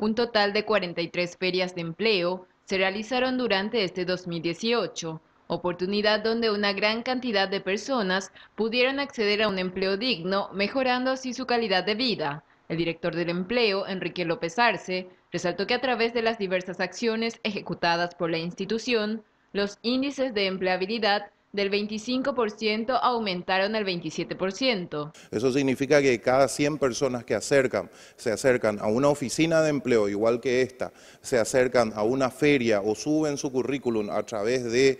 Un total de 43 ferias de empleo se realizaron durante este 2018, oportunidad donde una gran cantidad de personas pudieron acceder a un empleo digno, mejorando así su calidad de vida. El director del empleo, Enrique López Arce, resaltó que a través de las diversas acciones ejecutadas por la institución, los índices de empleabilidad del 25% aumentaron al 27%. Eso significa que cada 100 personas que acercan, se acercan a una oficina de empleo igual que esta, se acercan a una feria o suben su currículum a través de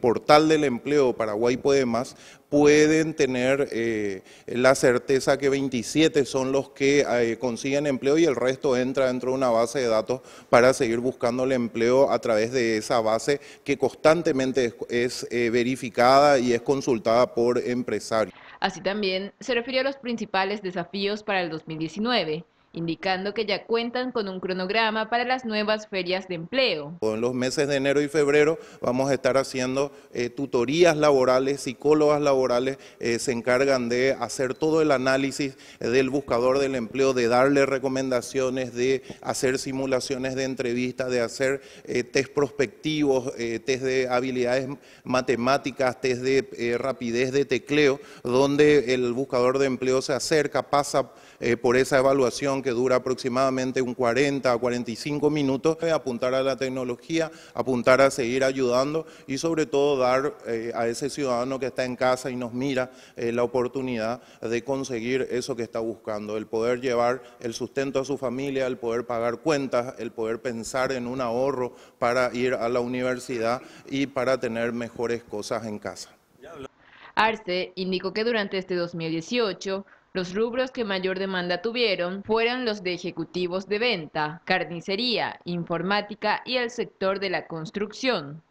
portal del empleo Paraguay Poemas. Más, pueden tener eh, la certeza que 27 son los que eh, consiguen empleo y el resto entra dentro de una base de datos para seguir buscando el empleo a través de esa base que constantemente es, eh, verificada y es consultada por empresarios. Así también se refirió a los principales desafíos para el 2019 indicando que ya cuentan con un cronograma para las nuevas ferias de empleo. En los meses de enero y febrero vamos a estar haciendo eh, tutorías laborales, psicólogas laborales eh, se encargan de hacer todo el análisis del buscador del empleo, de darle recomendaciones, de hacer simulaciones de entrevistas, de hacer eh, test prospectivos, test de habilidades matemáticas, test de rapidez de tecleo, donde el buscador de empleo se acerca, pasa por esa evaluación que dura aproximadamente un 40 a 45 minutos, eh, apuntar a la tecnología, apuntar a seguir ayudando y sobre todo dar eh, a ese ciudadano que está en casa y nos mira eh, la oportunidad de conseguir eso que está buscando, el poder llevar el sustento a su familia, el poder pagar cuentas, el poder pensar en un ahorro para ir a la universidad y para tener mejores cosas en casa. Arce indicó que durante este 2018 los rubros que mayor demanda tuvieron fueron los de ejecutivos de venta, carnicería, informática y el sector de la construcción.